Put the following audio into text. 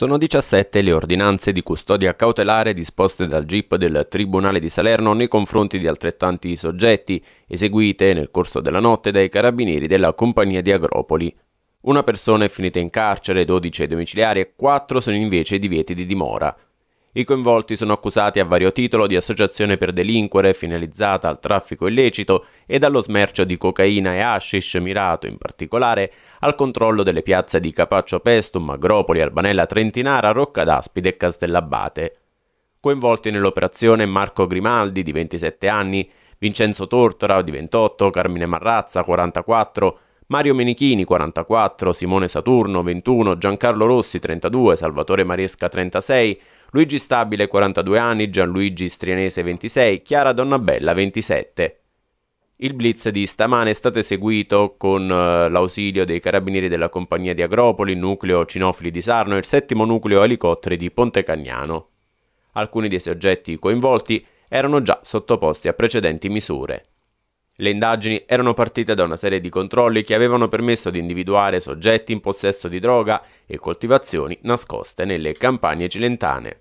Sono 17 le ordinanze di custodia cautelare disposte dal GIP del Tribunale di Salerno nei confronti di altrettanti soggetti, eseguite nel corso della notte dai carabinieri della compagnia di Agropoli. Una persona è finita in carcere, 12 domiciliari e 4 sono invece divieti di dimora. I coinvolti sono accusati a vario titolo di associazione per delinquere finalizzata al traffico illecito e allo smercio di cocaina e hashish mirato in particolare al controllo delle piazze di Capaccio Pestum, Agropoli, Albanella Trentinara, Rocca d'Aspide e Castellabate. Coinvolti nell'operazione Marco Grimaldi di 27 anni, Vincenzo Tortora di 28, Carmine Marrazza 44, Mario Menichini 44, Simone Saturno 21, Giancarlo Rossi 32, Salvatore Maresca 36, Luigi Stabile 42 anni, Gianluigi Strianese 26, Chiara Donnabella 27. Il blitz di stamane è stato eseguito con eh, l'ausilio dei carabinieri della compagnia di Agropoli, nucleo Cinofili di Sarno e il settimo nucleo elicotteri di Pontecagnano. Alcuni dei soggetti coinvolti erano già sottoposti a precedenti misure. Le indagini erano partite da una serie di controlli che avevano permesso di individuare soggetti in possesso di droga e coltivazioni nascoste nelle campagne cilentane.